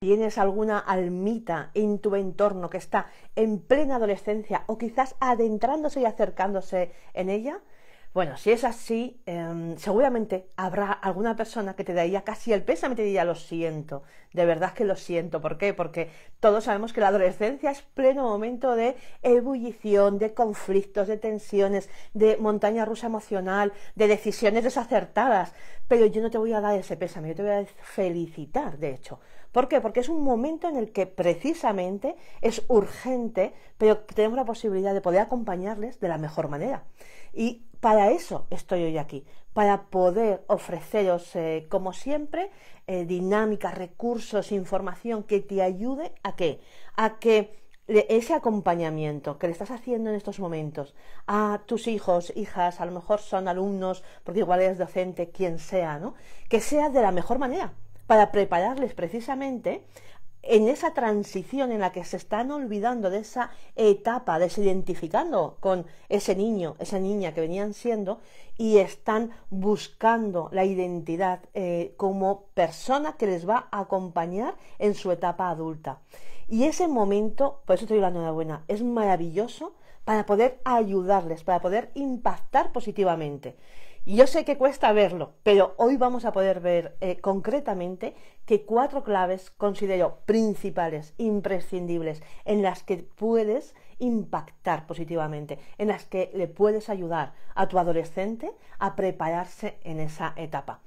tienes alguna almita en tu entorno que está en plena adolescencia o quizás adentrándose y acercándose en ella, bueno, si es así, em, seguramente habrá alguna persona que te daría casi el pésame y te diría lo siento, de verdad que lo siento. ¿Por qué? Porque todos sabemos que la adolescencia es pleno momento de ebullición, de conflictos, de tensiones, de montaña rusa emocional, de decisiones desacertadas. Pero yo no te voy a dar ese pésame, yo te voy a felicitar, de hecho, ¿Por qué? Porque es un momento en el que precisamente es urgente, pero tenemos la posibilidad de poder acompañarles de la mejor manera. Y para eso estoy hoy aquí, para poder ofreceros, eh, como siempre, eh, dinámicas, recursos, información que te ayude a A que ese acompañamiento que le estás haciendo en estos momentos a tus hijos, hijas, a lo mejor son alumnos, porque igual eres docente, quien sea, ¿no? Que sea de la mejor manera, para prepararles precisamente en esa transición en la que se están olvidando de esa etapa, desidentificando con ese niño, esa niña que venían siendo y están buscando la identidad eh, como persona que les va a acompañar en su etapa adulta. Y ese momento, por eso te doy la enhorabuena, es maravilloso para poder ayudarles, para poder impactar positivamente yo sé que cuesta verlo, pero hoy vamos a poder ver eh, concretamente que cuatro claves considero principales, imprescindibles, en las que puedes impactar positivamente, en las que le puedes ayudar a tu adolescente a prepararse en esa etapa.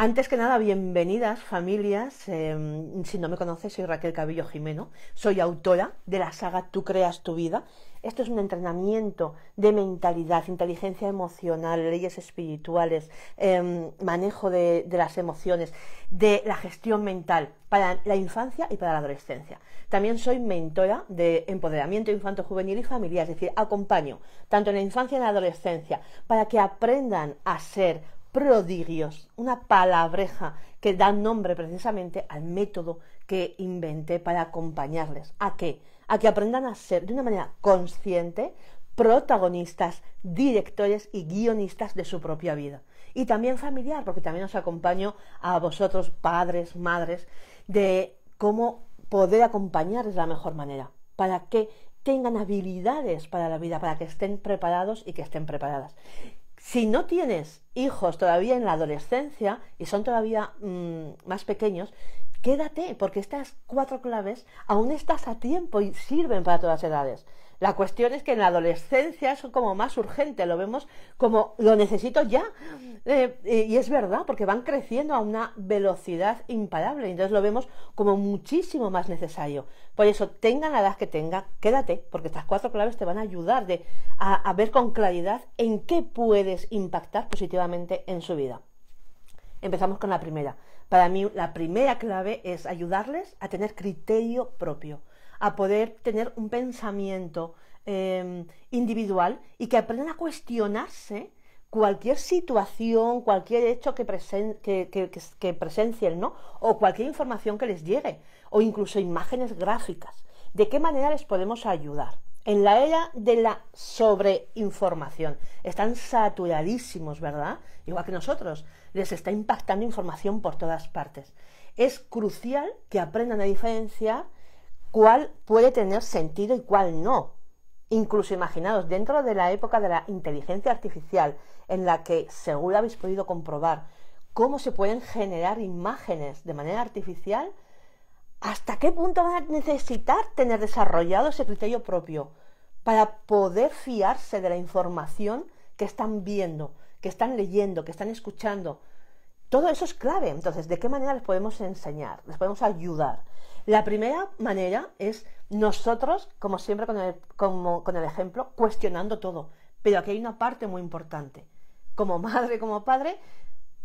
Antes que nada, bienvenidas familias. Em, si no me conoces, soy Raquel Cabillo Jimeno. Soy autora de la saga Tú creas tu vida. Esto es un entrenamiento de mentalidad, inteligencia emocional, leyes espirituales, em, manejo de, las emociones, de la gestión mental para la infancia y para la adolescencia. También soy mentora de empoderamiento infanto-juvenil y familiar, es decir, acompaño tanto en la infancia y en la adolescencia para que aprendan a ser prodigios, una palabreja que da nombre precisamente al método que inventé para acompañarles. ¿A qué? A que aprendan a ser de una manera consciente protagonistas, directores y guionistas de su propia vida. Y también familiar, porque también os acompaño a vosotros, padres, madres, de cómo poder acompañarles de la mejor manera, para que tengan habilidades para la vida, para que estén preparados y que estén preparadas. Si no tienes hijos todavía en la adolescencia y son todavía mm, más pequeños, quédate, porque estas cuatro claves aún estás a tiempo y sirven para todas las edades. La cuestión es que en la adolescencia es como más urgente, lo vemos como lo necesito ya. Mm. Eh, y es verdad, porque van creciendo a una velocidad imparable, entonces lo vemos como muchísimo más necesario. Por eso, tengan la edad que tenga quédate, porque estas cuatro claves te van a ayudar de, a ver con claridad en qué puedes impactar positivamente en su vida. Empezamos con la primera. Para mí la primera clave es ayudarles a tener criterio propio a poder tener un pensamiento em, individual y que aprendan a cuestionarse cualquier situación, cualquier hecho que, presencien, ¿no? O cualquier información que les llegue, o incluso imágenes gráficas. ¿De qué manera les podemos ayudar? En la era de la sobreinformación, están saturadísimos, ¿verdad? Igual que nosotros, les está impactando información por todas partes. Es crucial que aprendan a diferenciar cuál puede tener sentido y cuál no. Incluso imaginaos, dentro de la época de la inteligencia artificial, en la que, seguro habéis podido comprobar, cómo se pueden generar imágenes de manera artificial, hasta qué punto van a necesitar tener desarrollado ese criterio propio para poder fiarse de la información que están viendo, que están leyendo, que están escuchando. Todo eso es clave. Entonces, ¿de qué manera les podemos enseñar? Les podemos ayudar. La primera manera es nosotros, como siempre con el, ejemplo, cuestionando todo. Pero aquí hay una parte muy importante. Como madre, como padre,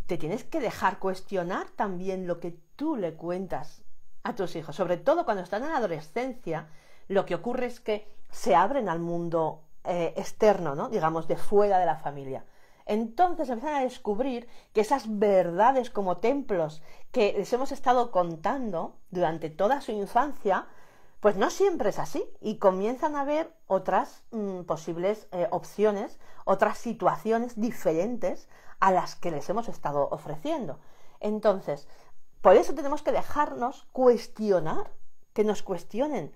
te tienes que dejar cuestionar también lo que tú le cuentas a tus hijos. Sobre todo cuando están en la adolescencia, lo que ocurre es que se abren al mundo eh, externo, ¿no? digamos, de fuera de la familia entonces empiezan a descubrir que esas verdades como templos que les hemos estado contando durante toda su infancia, pues no siempre es así y comienzan a ver otras mm, posibles eh, opciones, otras situaciones diferentes a las que les hemos estado ofreciendo. Entonces, por eso tenemos que dejarnos cuestionar, que nos cuestionen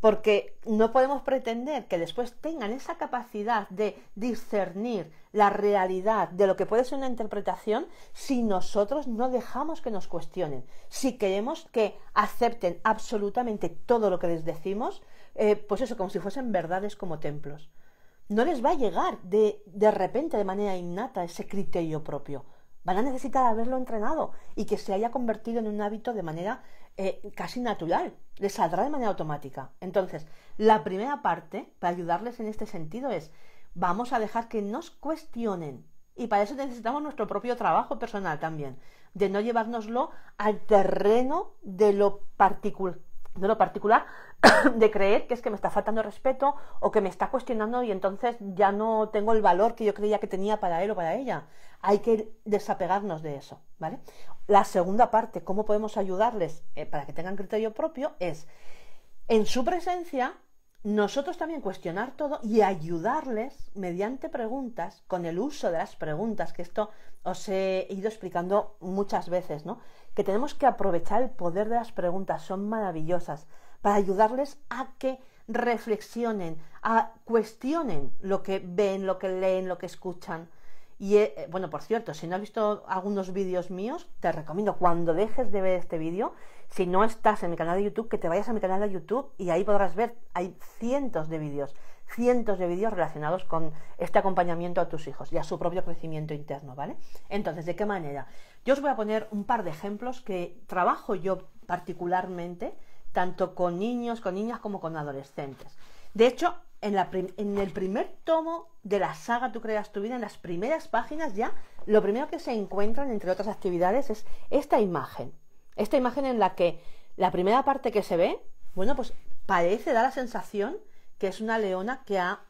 porque no podemos pretender que después tengan esa capacidad de discernir la realidad de lo que puede ser una interpretación si nosotros no dejamos que nos cuestionen, si queremos que acepten absolutamente todo lo que les decimos, eh, pues eso, como si fuesen verdades como templos. No les va a llegar de, de repente, de manera innata, ese criterio propio van a necesitar haberlo entrenado y que se haya convertido en un hábito de manera eh, casi natural, les saldrá de manera automática. Entonces, la primera parte para ayudarles en este sentido es, vamos a dejar que nos cuestionen. Y para eso necesitamos nuestro propio trabajo personal también, de no llevárnoslo al terreno de lo, particular de lo particular, de creer que es que me está faltando respeto o que me está cuestionando y entonces ya no tengo el valor que yo creía que tenía para él o para ella. Hay que desapegarnos de eso, ¿vale? La segunda parte, cómo podemos ayudarles eh, para que tengan criterio propio, es en su presencia nosotros también cuestionar todo y ayudarles mediante preguntas, con el uso de las preguntas, que esto os he ido explicando muchas veces, ¿no? Que tenemos que aprovechar el poder de las preguntas, son maravillosas para ayudarles a que reflexionen, a cuestionen lo que ven, lo que leen, lo que escuchan. Y eh, eh, bueno, por cierto, si no has visto algunos vídeos míos, te recomiendo cuando dejes de ver este vídeo, si no estás en mi canal de YouTube, que te vayas a mi canal de YouTube y ahí podrás ver, hay cientos de vídeos, cientos de vídeos relacionados con este acompañamiento a tus hijos y a su propio crecimiento interno, ¿vale? Entonces, ¿de qué manera? Yo os voy a poner un par de ejemplos que trabajo yo particularmente tanto con niños, con niñas como con adolescentes. De hecho, en, el primer tomo de la saga Tú creas tu vida, en las primeras páginas ya, lo primero que se encuentran, entre otras actividades, es esta imagen. Esta imagen en la que la primera parte que se ve, bueno, pues parece, da la sensación que es una leona que ha,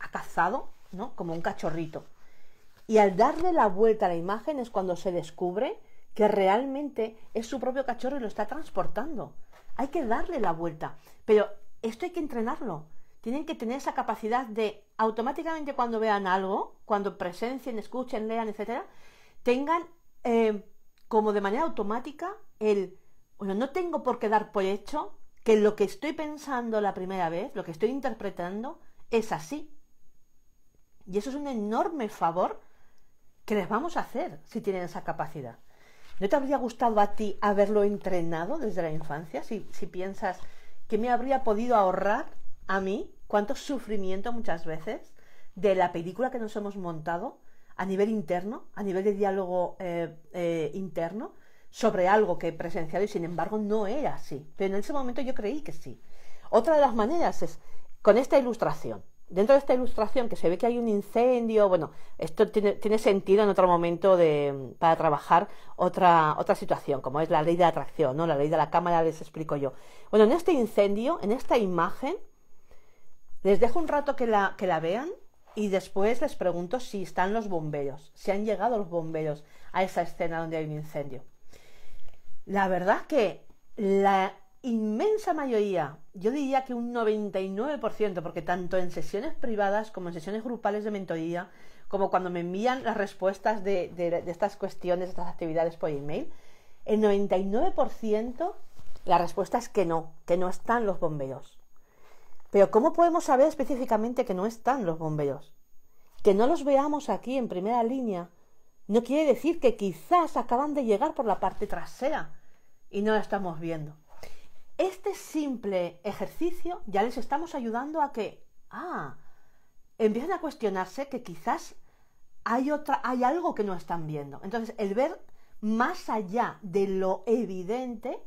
ha cazado, ¿no? Como un cachorrito. Y al darle la vuelta a la imagen es cuando se descubre que realmente es su propio cachorro y lo está transportando. Hay que darle la vuelta. Pero esto hay que entrenarlo. Tienen que tener esa capacidad de automáticamente cuando vean algo, cuando presencien, escuchen, lean, etcétera, tengan eh, como de manera automática el, bueno, no tengo por qué dar por hecho que lo que estoy pensando la primera vez, lo que estoy interpretando, es así. Y eso es un enorme favor que les vamos a hacer si tienen esa capacidad. ¿No te habría gustado a ti haberlo entrenado desde la infancia? Si, piensas que me habría podido ahorrar a mí cuánto sufrimiento muchas veces de la película que nos hemos montado a nivel interno, a nivel de diálogo eh, eh, interno, sobre algo que he presenciado y sin embargo no era así. Pero en ese momento yo creí que sí. Otra de las maneras es con esta ilustración dentro de esta ilustración que se ve que hay un incendio, bueno, esto tiene, sentido en otro momento para trabajar otra, otra situación, como es la ley de atracción, ¿no? La ley de la cámara les explico yo. Bueno, en este incendio, en esta imagen, les dejo un rato que la, que la vean y después les pregunto si están los bomberos, si han llegado los bomberos a esa escena donde hay un incendio. La verdad que la inmensa mayoría, yo diría que un 99%, porque tanto en sesiones privadas como en sesiones grupales de mentoría, como cuando me envían las respuestas de, estas cuestiones, de estas actividades por email, el 99% la respuesta es que no, que no están los bombeos. Pero ¿cómo podemos saber específicamente que no están los bombeos? Que no los veamos aquí en primera línea no quiere decir que quizás acaban de llegar por la parte trasera y no la estamos viendo. Este simple ejercicio ya les estamos ayudando a que, ah, empiecen a cuestionarse que quizás hay, otra, hay algo que no están viendo. Entonces, el ver más allá de lo evidente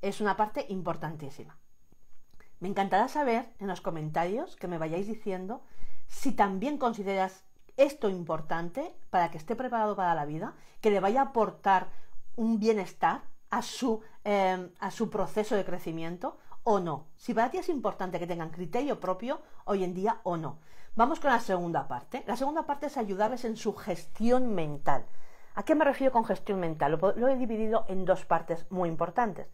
es una parte importantísima. Me encantará saber en los comentarios que me vayáis diciendo si también consideras esto importante para que esté preparado para la vida, que le vaya a aportar un bienestar Em, a su, proceso de crecimiento o no. Si para ti es importante que tengan criterio propio hoy en día o no. Vamos con la segunda parte. La segunda parte es ayudarles en su gestión mental. ¿A qué me refiero con gestión mental? Lo, he dividido en dos partes muy importantes.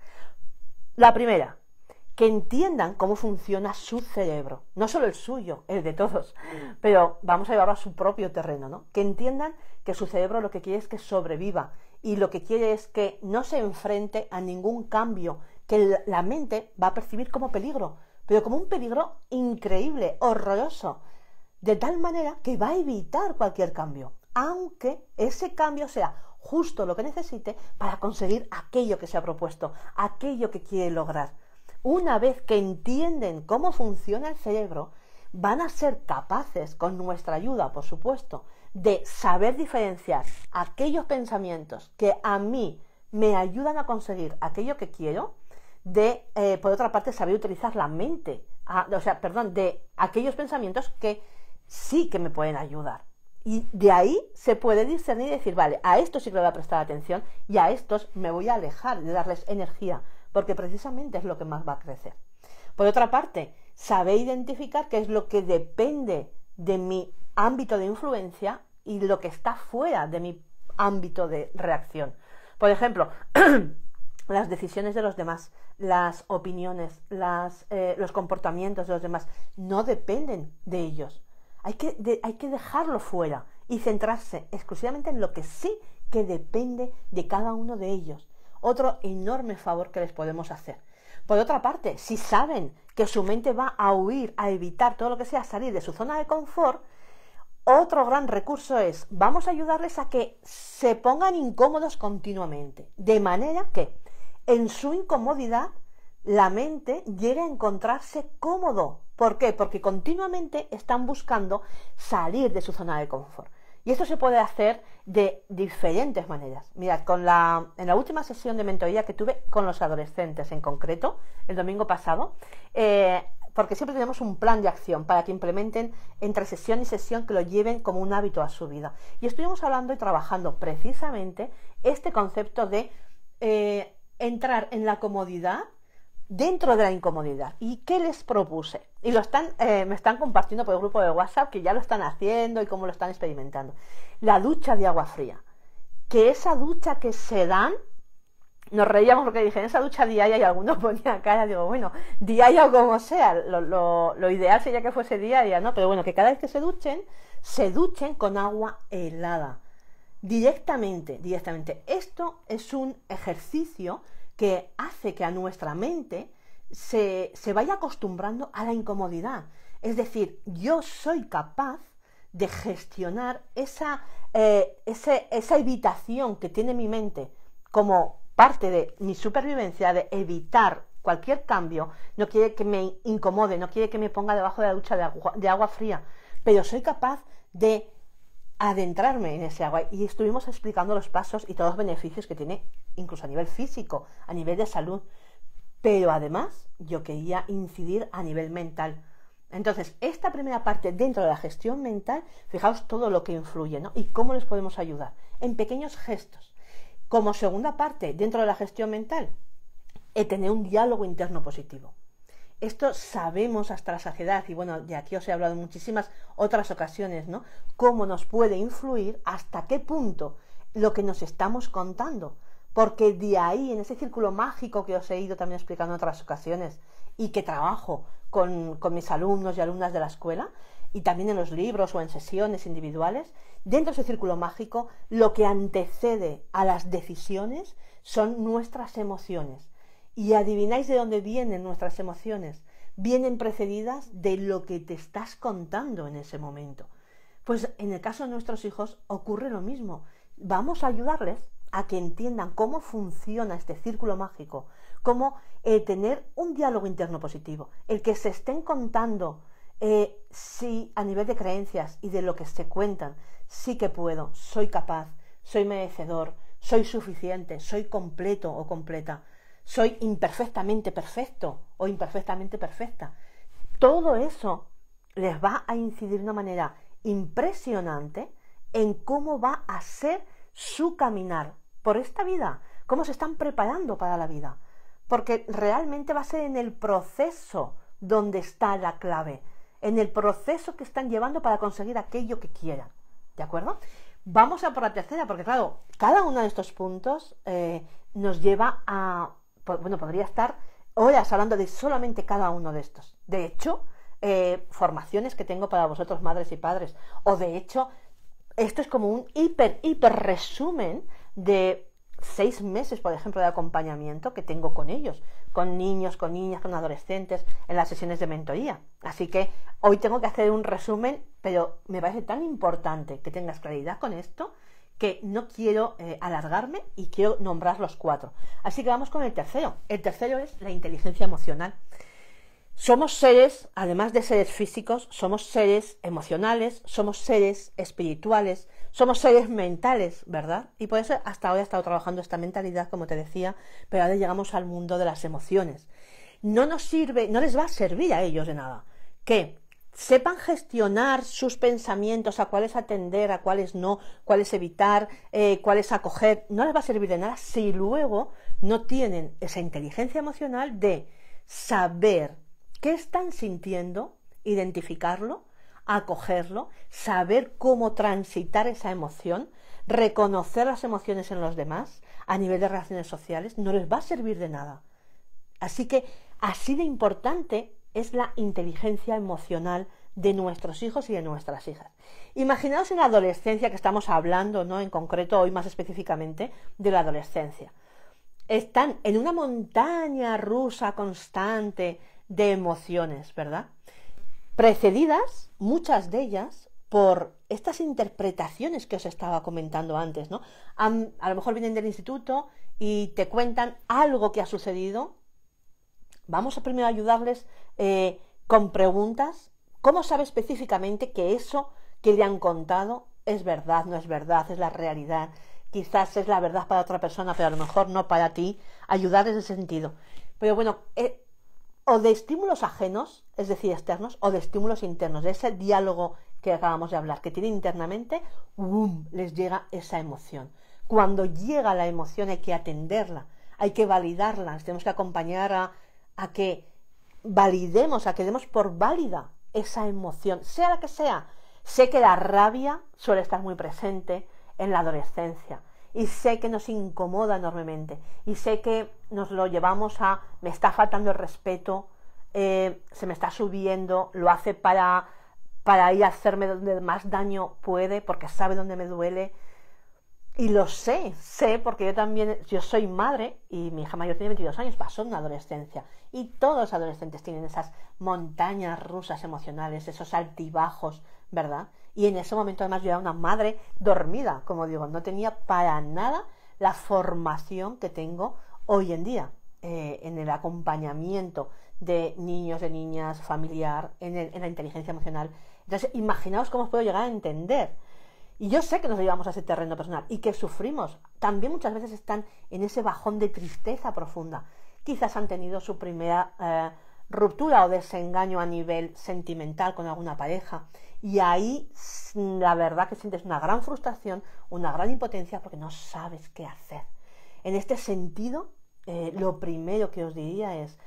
La primera, que entiendan cómo funciona su cerebro, no solo el suyo, el de todos, pero vamos a llevarlo a su propio terreno, ¿no? Que entiendan que su cerebro lo que quiere es que sobreviva y lo que quiere es que no se enfrente a ningún cambio que la mente va a percibir como peligro, pero como un peligro increíble, horroroso, de tal manera que va a evitar cualquier cambio, aunque ese cambio sea justo lo que necesite para conseguir aquello que se ha propuesto, aquello que quiere lograr. Una vez que entienden cómo funciona el cerebro, van a ser capaces, con nuestra ayuda, por supuesto, de saber diferenciar aquellos pensamientos que a mí me ayudan a conseguir aquello que quiero, de, eh, por otra parte, saber utilizar la mente, o sea, perdón, de aquellos pensamientos que sí que me pueden ayudar. Y de ahí se puede discernir y decir, vale, a estos sí que le voy a prestar atención y a estos me voy a alejar de darles energía, porque precisamente es lo que más va a crecer. Por otra parte, saber identificar qué es lo que depende de mí ámbito de influencia y lo que está fuera de mi ámbito de reacción. Por ejemplo, las decisiones de los demás, las opiniones, eh, los comportamientos de los demás, no dependen de ellos. Hay que, hay que dejarlo fuera y centrarse exclusivamente en lo que sí que depende de cada uno de ellos. Otro enorme favor que les podemos hacer. Por otra parte, si saben que su mente va a huir, a evitar todo lo que sea salir de su zona de confort, otro gran recurso es, vamos a ayudarles a que se pongan incómodos continuamente, de manera que en su incomodidad la mente llegue a encontrarse cómodo. ¿Por qué? Porque continuamente están buscando salir de su zona de confort. Y esto se puede hacer de diferentes maneras. Mirad, con la, en la última sesión de mentoría que tuve con los adolescentes en concreto, el domingo pasado, eh, porque siempre tenemos un plan de acción para que implementen entre sesión y sesión que lo lleven como un hábito a su vida. Y estuvimos hablando y trabajando precisamente este concepto de eh, entrar en la comodidad dentro de la incomodidad. ¿Y qué les propuse? Y lo están, eh, me están compartiendo por el grupo de WhatsApp que ya lo están haciendo y cómo lo están experimentando. La ducha de agua fría. Que esa ducha que se dan nos reíamos porque dije, en esa ducha diaria y algunos ponían cara, digo, bueno, diaria o como sea, lo, ideal sería que fuese diaria, ¿no? Pero bueno, que cada vez que se duchen, se duchen con agua helada, directamente, directamente. Esto es un ejercicio que hace que a nuestra mente se, se vaya acostumbrando a la incomodidad. Es decir, yo soy capaz de gestionar esa, eh, esa evitación que tiene mi mente como parte de mi supervivencia, de evitar cualquier cambio, no quiere que me incomode, no quiere que me ponga debajo de la ducha de agua, fría, pero soy capaz de adentrarme en ese agua y estuvimos explicando los pasos y todos los beneficios que tiene incluso a nivel físico, a nivel de salud, pero además yo quería incidir a nivel mental. Entonces, esta primera parte dentro de la gestión mental, fijaos todo lo que influye ¿no? y cómo les podemos ayudar en pequeños gestos. Como segunda parte, dentro de la gestión mental, tener un diálogo interno positivo. Esto sabemos hasta la saciedad, y bueno, de aquí os he hablado en muchísimas otras ocasiones, ¿no? Cómo nos puede influir, hasta qué punto lo que nos estamos contando. Porque de ahí, en ese círculo mágico que os he ido también explicando en otras ocasiones, y que trabajo con mis alumnos y alumnas de la escuela, y también en los libros o en sesiones individuales, Dentro de ese círculo mágico, lo que antecede a las decisiones son nuestras emociones. Y adivináis de dónde vienen nuestras emociones. Vienen precedidas de lo que te estás contando en ese momento. Pues en el caso de nuestros hijos ocurre lo mismo. Vamos a ayudarles a que entiendan cómo funciona este círculo mágico, cómo eh, tener un diálogo interno positivo, el que se estén contando eh, si a nivel de creencias y de lo que se cuentan, sí que puedo, soy capaz, soy merecedor, soy suficiente, soy completo o completa, soy imperfectamente perfecto o imperfectamente perfecta. Todo eso les va a incidir de una manera impresionante en cómo va a ser su caminar por esta vida, cómo se están preparando para la vida, porque realmente va a ser en el proceso donde está la clave, en el proceso que están llevando para conseguir aquello que quieran. ¿De acuerdo? Vamos a por la tercera, porque claro, cada uno de estos puntos eh, nos lleva a, bueno, podría estar horas hablando de solamente cada uno de estos. De hecho, eh, formaciones que tengo para vosotros, madres y padres, o de hecho, esto es como un hiper, hiper resumen de seis meses, por ejemplo, de acompañamiento que tengo con ellos, con niños, con niñas, con adolescentes, en las sesiones de mentoría. Así que hoy tengo que hacer un resumen, pero me parece tan importante que tengas claridad con esto que no quiero eh, alargarme y quiero nombrar los cuatro. Así que vamos con el tercero. El tercero es la inteligencia emocional. Somos seres, además de seres físicos, somos seres emocionales, somos seres espirituales, somos seres mentales, ¿verdad? Y por eso hasta hoy he estado trabajando esta mentalidad, como te decía, pero ahora llegamos al mundo de las emociones. No nos sirve, no les va a servir a ellos de nada que sepan gestionar sus pensamientos, a cuáles atender, a cuáles no, cuáles evitar, eh, cuáles acoger, no les va a servir de nada si luego no tienen esa inteligencia emocional de saber qué están sintiendo, identificarlo, acogerlo, saber cómo transitar esa emoción, reconocer las emociones en los demás a nivel de relaciones sociales, no les va a servir de nada. Así que así de importante es la inteligencia emocional de nuestros hijos y de nuestras hijas. Imaginaos en la adolescencia que estamos hablando, ¿no? En concreto, hoy más específicamente, de la adolescencia. Están en una montaña rusa constante de emociones, ¿verdad? precedidas, muchas de ellas, por estas interpretaciones que os estaba comentando antes, ¿no? A, lo mejor vienen del instituto y te cuentan algo que ha sucedido. Vamos a primero ayudarles eh, con preguntas. ¿Cómo sabe específicamente que eso que le han contado es verdad, no es verdad, es la realidad? Quizás es la verdad para otra persona, pero a lo mejor no para ti. Ayudar en ese sentido. Pero bueno, eh, o de estímulos ajenos, es decir, externos, o de estímulos internos, de ese diálogo que acabamos de hablar, que tiene internamente, boom, les llega esa emoción. Cuando llega la emoción hay que atenderla, hay que validarla, tenemos que acompañar a, a que validemos, a que demos por válida esa emoción, sea la que sea. Sé que la rabia suele estar muy presente en la adolescencia, y sé que nos incomoda enormemente y sé que nos lo llevamos a me está faltando el respeto, eh, se me está subiendo, lo hace para, para ir a hacerme donde más daño puede porque sabe dónde me duele. Y lo sé, sé porque yo también, yo soy madre y mi hija mayor tiene 22 años, pasó una adolescencia. Y todos los adolescentes tienen esas montañas rusas emocionales, esos altibajos, ¿verdad? Y en ese momento además yo era una madre dormida, como digo, no tenía para nada la formación que tengo hoy en día eh, en el acompañamiento de niños, de niñas, familiar, en, la inteligencia emocional. Entonces, imaginaos cómo os puedo llegar a entender. Y yo sé que nos llevamos a ese terreno personal y que sufrimos. También muchas veces están en ese bajón de tristeza profunda. Quizás han tenido su primera eh, ruptura o desengaño a nivel sentimental con alguna pareja. Y ahí mm, la verdad que sientes una gran frustración, una gran impotencia porque no sabes qué hacer. En este sentido, eh, lo primero que os diría es,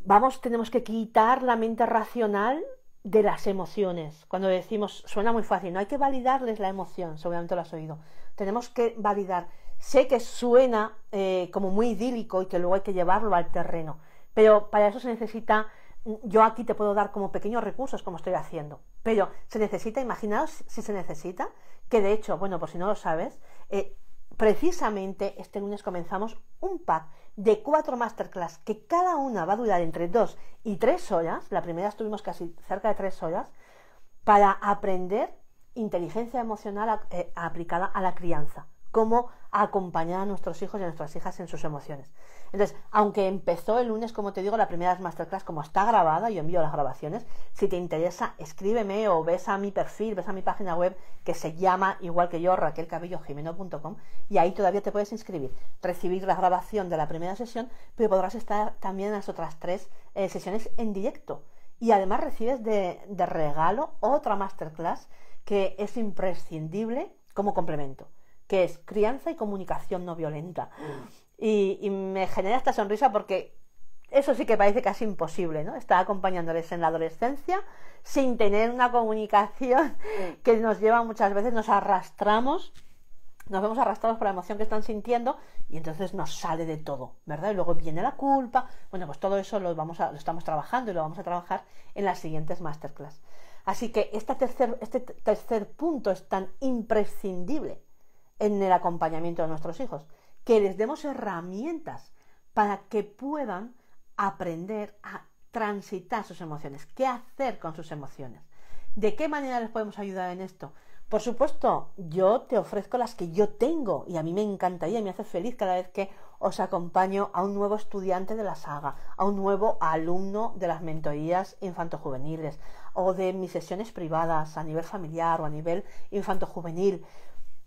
vamos, tenemos que quitar la mente racional de las emociones. Cuando decimos, suena muy fácil, no hay que validarles la emoción, seguramente lo has oído. Tenemos que validar. Sé que suena eh, como muy idílico y que luego hay que llevarlo al terreno, pero para eso se necesita, mm, yo aquí te puedo dar como pequeños recursos como estoy haciendo, pero se necesita, imaginaos si se necesita, que de hecho, bueno, por si no lo sabes, eh, precisamente este lunes comenzamos un pack de cuatro masterclass que cada una va a durar entre dos y tres horas, la primera estuvimos casi cerca de tres horas, para aprender inteligencia emocional eh, aplicada a la crianza, cómo acompañar a nuestros hijos y a nuestras hijas en sus emociones. Entonces, aunque empezó el lunes, como te digo, la primera masterclass, como está grabada, yo envío las grabaciones, si te interesa, escríbeme o ves a mi perfil, ves a mi página web que se llama, igual que yo, raquelcabellogimeno.com y ahí todavía te puedes inscribir, recibir la grabación de la primera sesión, pero podrás estar también en las otras tres eh, sesiones en directo. Y además recibes de, regalo otra masterclass que es imprescindible como complemento, que es crianza y comunicación no violenta. Y, me genera esta sonrisa porque eso sí que parece casi imposible, ¿no? Estar acompañándoles en la adolescencia sin tener una comunicación que nos lleva muchas veces, nos arrastramos, nos vemos arrastrados por la emoción que están sintiendo y entonces nos sale de todo, ¿verdad? Y luego viene la culpa. Bueno, pues todo eso lo, vamos a, lo estamos trabajando y lo vamos a trabajar en las siguientes masterclass. Así que este tercer, este tercer punto es tan imprescindible en el acompañamiento de nuestros hijos que les demos herramientas para que puedan aprender a transitar sus emociones, qué hacer con sus emociones. ¿De qué manera les podemos ayudar en esto? Por supuesto, yo te ofrezco las que yo tengo y a mí me encantaría y me hace feliz cada vez que os acompaño a un nuevo estudiante de la saga, a un nuevo alumno de las mentorías infantojuveniles o de mis sesiones privadas a nivel familiar o a nivel infantojuvenil.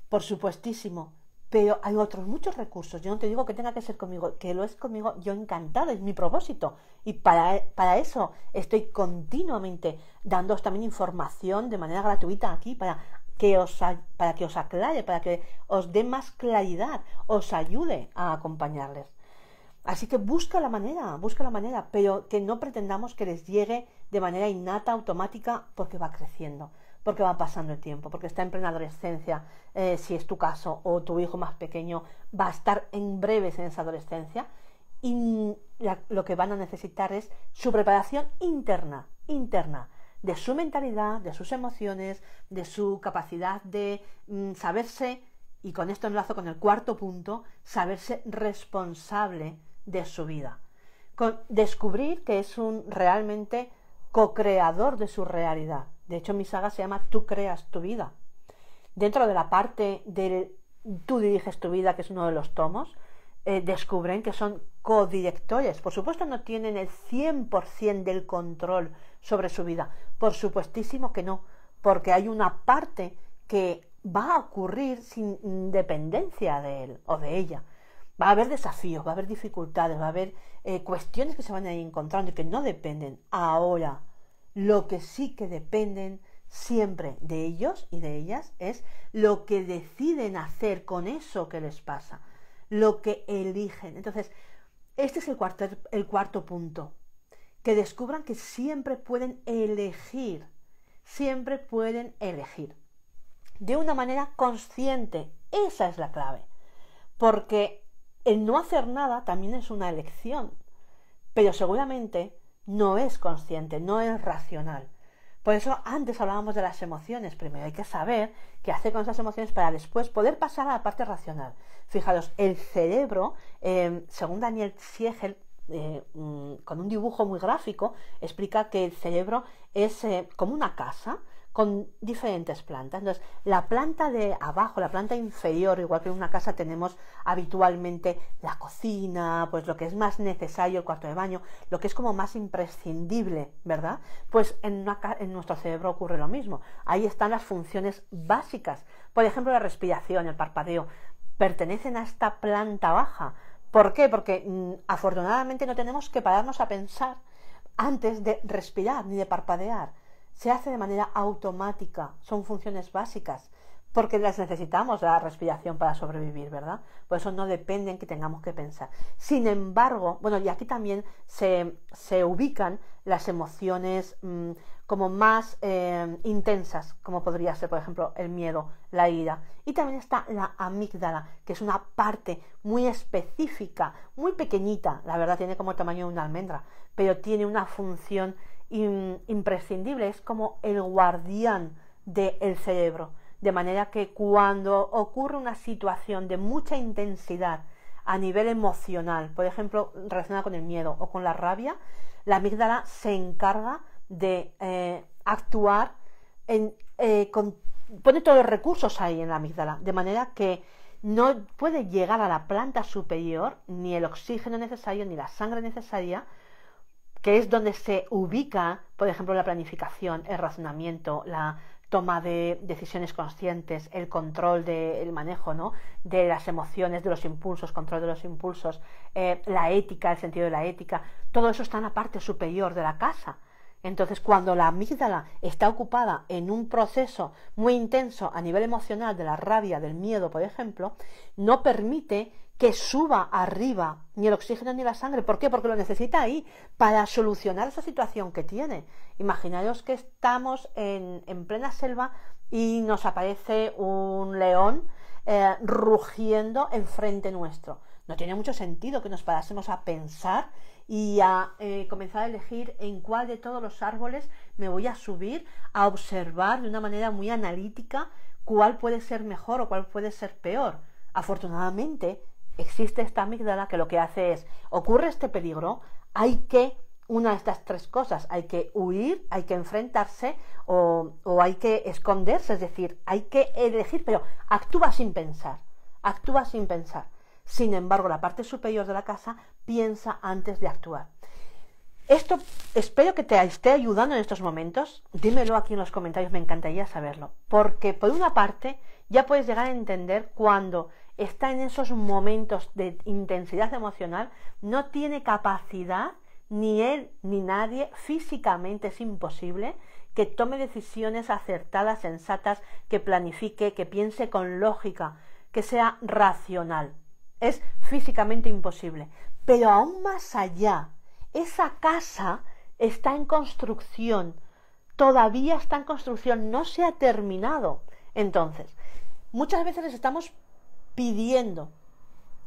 Por supuestísimo, pero hay otros muchos recursos. Yo no te digo que tenga que ser conmigo, que lo es conmigo, yo encantado, es mi propósito. Y para, eso estoy continuamente dándoos también información de manera gratuita aquí para que os, para que os aclare, para que os dé más claridad, os ayude a acompañarles. Así que busca la manera, busca la manera, pero que no pretendamos que les llegue de manera innata, automática, porque va creciendo porque va pasando el tiempo, porque está en plena adolescencia, eh, si es tu caso, o tu hijo más pequeño va a estar en breves en esa adolescencia, y lo que van a necesitar es su preparación interna, interna, de su mentalidad, de sus emociones, de su capacidad de mm, saberse, y con esto enlazo con el cuarto punto, saberse responsable de su vida. Con, descubrir que es un realmente co-creador de su realidad de hecho, mi saga se llama Tú creas tu vida. Dentro de la parte del Tú diriges tu vida, que es uno de los tomos, eh, descubren que son codirectores. Por supuesto no tienen el 100% del control sobre su vida. Por supuestísimo que no, porque hay una parte que va a ocurrir sin dependencia de él o de ella. Va a haber desafíos, va a haber dificultades, va a haber eh, cuestiones que se van a ir encontrando y que no dependen ahora lo que sí que dependen siempre de ellos y de ellas es lo que deciden hacer con eso que les pasa, lo que eligen. Entonces, este es el cuarto, punto, que descubran que siempre pueden elegir, siempre pueden elegir, de una manera consciente. Esa es la clave, porque el no hacer nada también es una elección, pero seguramente no es consciente, no es racional. Por eso antes hablábamos de las emociones. Primero hay que saber qué hacer con esas emociones para después poder pasar a la parte racional. Fijaros, el cerebro, em, según Daniel Siegel, eh, mm, con un dibujo muy gráfico, explica que el cerebro es eh, como una casa con diferentes plantas. Entonces, la planta de abajo, la planta inferior, igual que en una casa tenemos habitualmente la cocina, pues lo que es más necesario, el cuarto de baño, lo que es como más imprescindible, ¿verdad? Pues en, nuestro cerebro ocurre lo mismo. Ahí están las funciones básicas. Por ejemplo, la respiración, el parpadeo, pertenecen a esta planta baja. ¿Por qué? Porque mm, afortunadamente no tenemos que pararnos a pensar antes de respirar ni de parpadear se hace de manera automática, son funciones básicas, porque las necesitamos la respiración para sobrevivir, ¿verdad? Por eso no dependen que tengamos que pensar. Sin embargo, bueno, y aquí también se, ubican las emociones mm, como más eh, intensas, como podría ser, por ejemplo, el miedo, la ira. Y también está la amígdala, que es una parte muy específica, muy pequeñita, la verdad tiene como el tamaño de una almendra, pero tiene una función imprescindible, es como el guardián del cerebro. De manera que cuando ocurre una situación de mucha intensidad a nivel emocional, por ejemplo, relacionada con el miedo o con la rabia, la amígdala se encarga de eh, actuar en, eh, con, pone todos los recursos ahí en la amígdala, de manera que no puede llegar a la planta superior ni el oxígeno necesario ni la sangre necesaria que es donde se ubica, por ejemplo, la planificación, el razonamiento, la toma de decisiones conscientes, el control del manejo ¿no? de las emociones, de los impulsos, control de los impulsos, eh, la ética, el sentido de la ética, todo eso está en la parte superior de la casa. Entonces, cuando la amígdala está ocupada en un proceso muy intenso a nivel emocional de la rabia, del miedo, por ejemplo, no permite que suba arriba ni el oxígeno ni la sangre. ¿Por qué? Porque lo necesita ahí para solucionar esa situación que tiene. Imaginaros que estamos en, plena selva y nos aparece un león eh, rugiendo enfrente nuestro. No tiene mucho sentido que nos parásemos a pensar y a eh, comenzar a elegir en cuál de todos los árboles me voy a subir, a observar de una manera muy analítica cuál puede ser mejor o cuál puede ser peor. Afortunadamente, existe esta amígdala que lo que hace es, ocurre este peligro, hay que una de estas tres cosas, hay que huir, hay que enfrentarse o, hay que esconderse, es decir, hay que elegir, pero actúa sin pensar, actúa sin pensar. Sin embargo, la parte superior de la casa piensa antes de actuar. Esto espero que te esté ayudando en estos momentos. Dímelo aquí en los comentarios, me encantaría saberlo. Porque por una parte ya puedes llegar a entender cuando está en esos momentos de intensidad emocional, no tiene capacidad ni él ni nadie, físicamente es imposible que tome decisiones acertadas, sensatas, que planifique, que piense con lógica, que sea racional. Es físicamente imposible. Pero aún más allá, esa casa está en construcción, todavía está en construcción, no se ha terminado. Entonces, muchas veces les estamos pidiendo,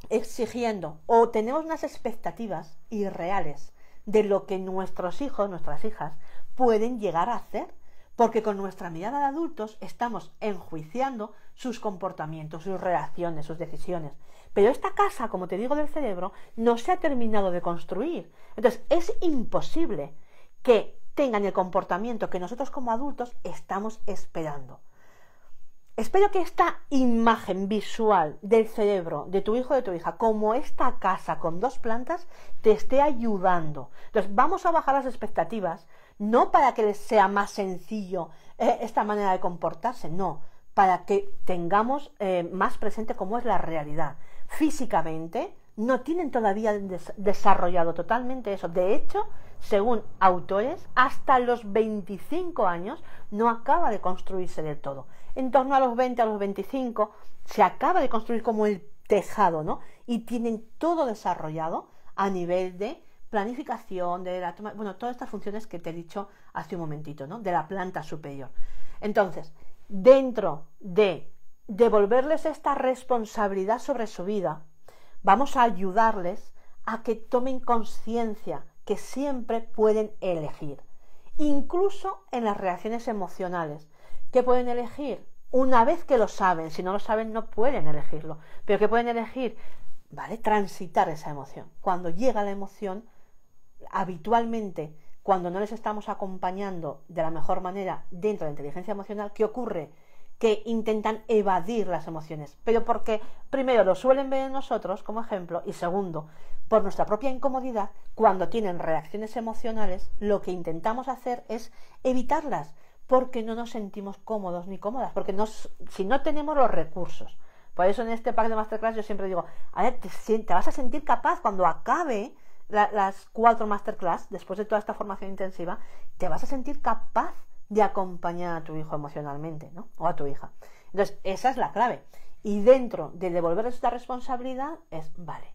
exigiendo o tenemos unas expectativas irreales de lo que nuestros hijos, nuestras hijas, pueden llegar a hacer, porque con nuestra mirada de adultos estamos enjuiciando sus comportamientos, sus reacciones, sus decisiones. Pero esta casa, como te digo, del cerebro, no se ha terminado de construir. Entonces, es imposible que tengan el comportamiento que nosotros como adultos estamos esperando. Espero que esta imagen visual del cerebro de tu hijo o de tu hija, como esta casa con dos plantas, te esté ayudando. Entonces, vamos a bajar las expectativas, no para que les sea más sencillo eh, esta manera de comportarse, no, para que tengamos eh, más presente cómo es la realidad físicamente, no tienen todavía desarrollado totalmente eso. De hecho, según autores, hasta los 25 años no acaba de construirse del todo. En torno a los 20, a los 25, se acaba de construir como el tejado, ¿no? Y tienen todo desarrollado a nivel de planificación, de la toma, bueno, todas estas funciones que te he dicho hace un momentito, ¿no? De la planta superior. Entonces, dentro de devolverles esta responsabilidad sobre su vida. Vamos a ayudarles a que tomen conciencia que siempre pueden elegir, incluso en las reacciones emocionales. ¿Qué pueden elegir? Una vez que lo saben, si no lo saben no pueden elegirlo, pero que pueden elegir, ¿vale? Transitar esa emoción. Cuando llega la emoción, habitualmente, cuando no les estamos acompañando de la mejor manera dentro de la inteligencia emocional, ¿qué ocurre? que intentan evadir las emociones, pero porque primero lo suelen ver en nosotros como ejemplo y segundo, por nuestra propia incomodidad, cuando tienen reacciones emocionales, lo que intentamos hacer es evitarlas porque no nos sentimos cómodos ni cómodas, porque si no tenemos los recursos. Por eso en este pack de masterclass yo siempre digo, a ver, te, vas a sentir capaz cuando acabe las cuatro masterclass, después de toda esta formación intensiva, te vas a sentir capaz de acompañar a tu hijo emocionalmente, ¿no? O a tu hija. Entonces, esa es la clave. Y dentro de devolverles esta responsabilidad es, vale,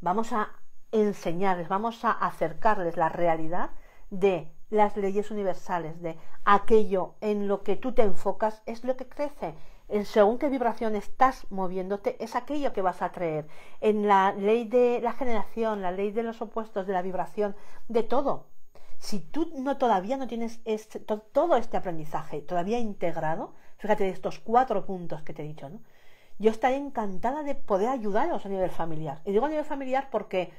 vamos a enseñarles, vamos a acercarles la realidad de las leyes universales, de aquello en lo que tú te enfocas es lo que crece. En según qué vibración estás moviéndote, es aquello que vas a creer. En la ley de la generación, la ley de los opuestos, de la vibración, de todo. Si tú no todavía no tienes este, todo este aprendizaje todavía integrado, fíjate de estos cuatro puntos que te he dicho, ¿no? yo estaré encantada de poder ayudaros a nivel familiar. Y digo a nivel familiar porque,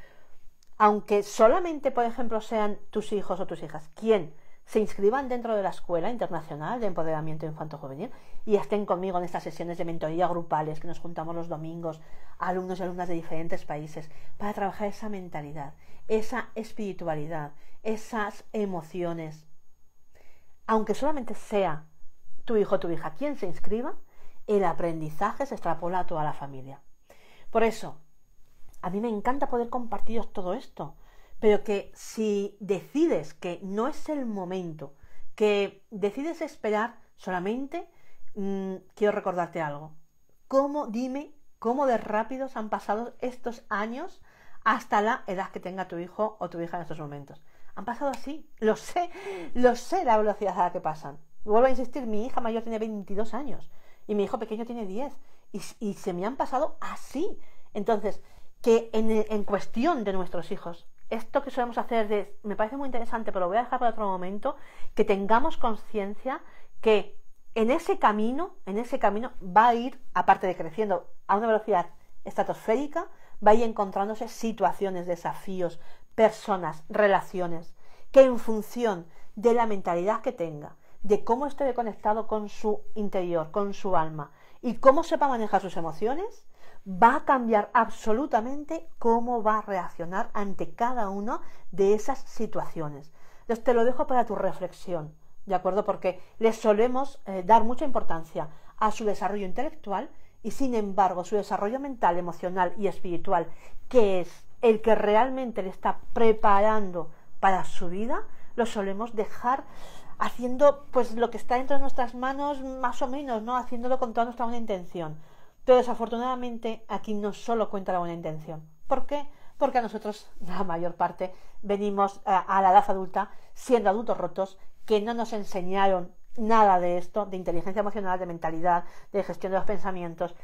aunque solamente, por ejemplo, sean tus hijos o tus hijas, ¿quién? se inscriban dentro de la Escuela Internacional de Empoderamiento Infanto-Juvenil y estén conmigo en estas sesiones de mentoría grupales que nos juntamos los domingos, alumnos y alumnas de diferentes países, para trabajar esa mentalidad, esa espiritualidad, esas emociones. Aunque solamente sea tu hijo o tu hija quien se inscriba, el aprendizaje se extrapola a toda la familia. Por eso, a mí me encanta poder compartiros todo esto, pero que si decides que no es el momento, que decides esperar solamente, mm, quiero recordarte algo. ¿Cómo, dime, cómo de rápidos han pasado estos años hasta la edad que tenga tu hijo o tu hija en estos momentos? Han pasado así, lo sé, lo sé la velocidad a la que pasan. Vuelvo a insistir, mi hija mayor tiene 22 años y mi hijo pequeño tiene 10 y, se me han pasado así. Entonces, que en cuestión de nuestros hijos esto que solemos hacer de, me parece muy interesante, pero lo voy a dejar para otro momento, que tengamos conciencia que en ese camino, en ese camino va a ir, aparte de creciendo a una velocidad estratosférica, va a ir encontrándose situaciones, desafíos, personas, relaciones, que en función de la mentalidad que tenga, de cómo esté conectado con su interior, con su alma y cómo sepa manejar sus emociones, va a cambiar absolutamente cómo va a reaccionar ante cada una de esas situaciones. Entonces te lo dejo para tu reflexión, ¿de acuerdo? Porque le solemos eh, dar mucha importancia a su desarrollo intelectual y sin embargo su desarrollo mental, emocional y espiritual, que es el que realmente le está preparando para su vida, lo solemos dejar haciendo pues lo que está dentro de nuestras manos más o menos, ¿no? Haciéndolo con toda nuestra buena intención. Pero desafortunadamente aquí no solo cuenta la buena intención. ¿Por qué? Porque a nosotros, la mayor parte, venimos a, la edad adulta siendo adultos rotos que no nos enseñaron nada de esto, de inteligencia emocional, de mentalidad, de gestión de los pensamientos.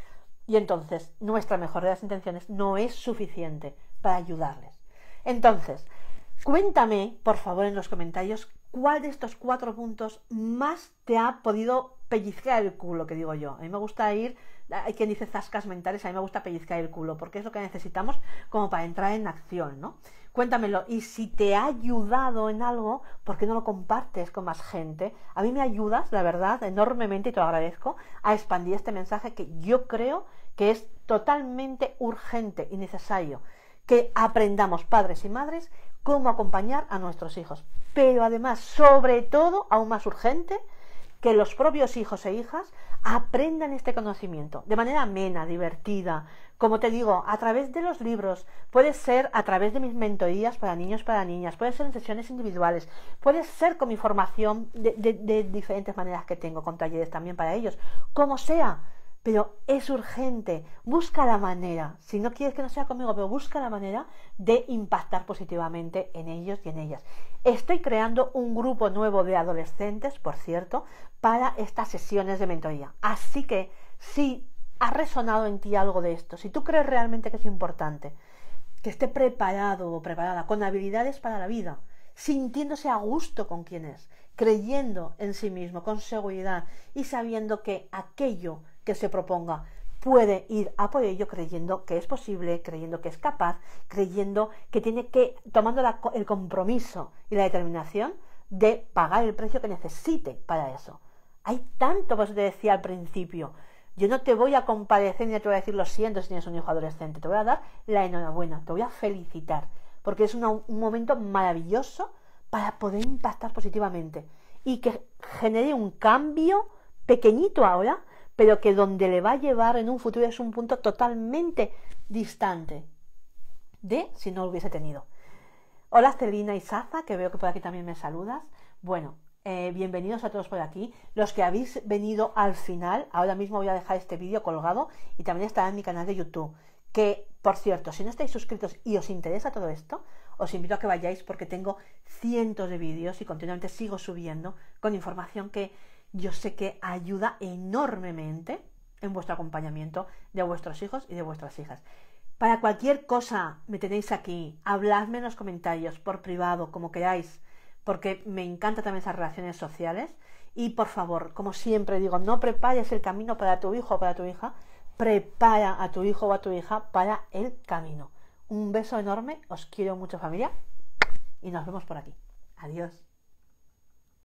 Y entonces nuestra mejor de las intenciones no es suficiente para ayudarles. Entonces, cuéntame, por favor, en los comentarios, cuál de estos cuatro puntos más te ha podido Pellizca el culo, que digo yo. A mí me gusta ir, hay quien dice zascas mentales, a mí me gusta pellizcar el culo, porque es lo que necesitamos como para entrar en acción, ¿no? Cuéntamelo, y si te ha ayudado en algo, ¿por qué no lo compartes con más gente? A mí me ayudas, la verdad, enormemente, y te lo agradezco, a expandir este mensaje que yo creo que es totalmente urgente y necesario que aprendamos padres y madres cómo acompañar a nuestros hijos. Pero además, sobre todo, aún más urgente, que los propios hijos e hijas aprendan este conocimiento de manera amena, divertida, como te digo, a través de los libros, puede ser a través de mis mentorías para niños, para niñas, puede ser en sesiones individuales, puede ser con mi formación de, de diferentes maneras que tengo, con talleres también para ellos, como sea, pero es urgente. Busca la manera, si no quieres que no sea conmigo, pero busca la manera de impactar positivamente en ellos y en ellas. Estoy creando un grupo nuevo de adolescentes, por cierto, para estas sesiones de mentoría. Así que si ha resonado en ti algo de esto, si tú crees realmente que es importante, que esté preparado o preparada, con habilidades para la vida, sintiéndose a gusto con quien es, creyendo en sí mismo, con seguridad y sabiendo que aquello que se proponga puede ir a por ello creyendo que es posible, creyendo que es capaz, creyendo que tiene que, tomando el compromiso y la determinación de pagar el precio que necesite para eso. Hay tanto, por eso te decía al principio, yo no te voy a compadecer ni te voy a decir lo siento si tienes un hijo adolescente, te voy a dar la enhorabuena, te voy a felicitar, porque es un momento maravilloso para poder impactar positivamente y que genere un cambio pequeñito ahora, pero que donde le va a llevar en un futuro es un punto totalmente distante de si no lo hubiese tenido. Hola Celina y Saza, que veo que por aquí también me saludas. Bueno, eh, bienvenidos a todos por aquí. Los que habéis venido al final, ahora mismo voy a dejar este vídeo colgado y también estará en mi canal de YouTube. Que, por cierto, si no estáis suscritos y os interesa todo esto, os invito a que vayáis porque tengo cientos de vídeos y continuamente sigo subiendo con información que yo sé que ayuda enormemente en vuestro acompañamiento de vuestros hijos y de vuestras hijas. Para cualquier cosa me tenéis aquí, habladme en los comentarios, por privado, como queráis, porque me encantan también esas relaciones sociales. Y por favor, como siempre digo, no prepares el camino para tu hijo o para tu hija, prepara a tu hijo o a tu hija para el camino. Un beso enorme, os quiero mucho familia y nos vemos por aquí. Adiós.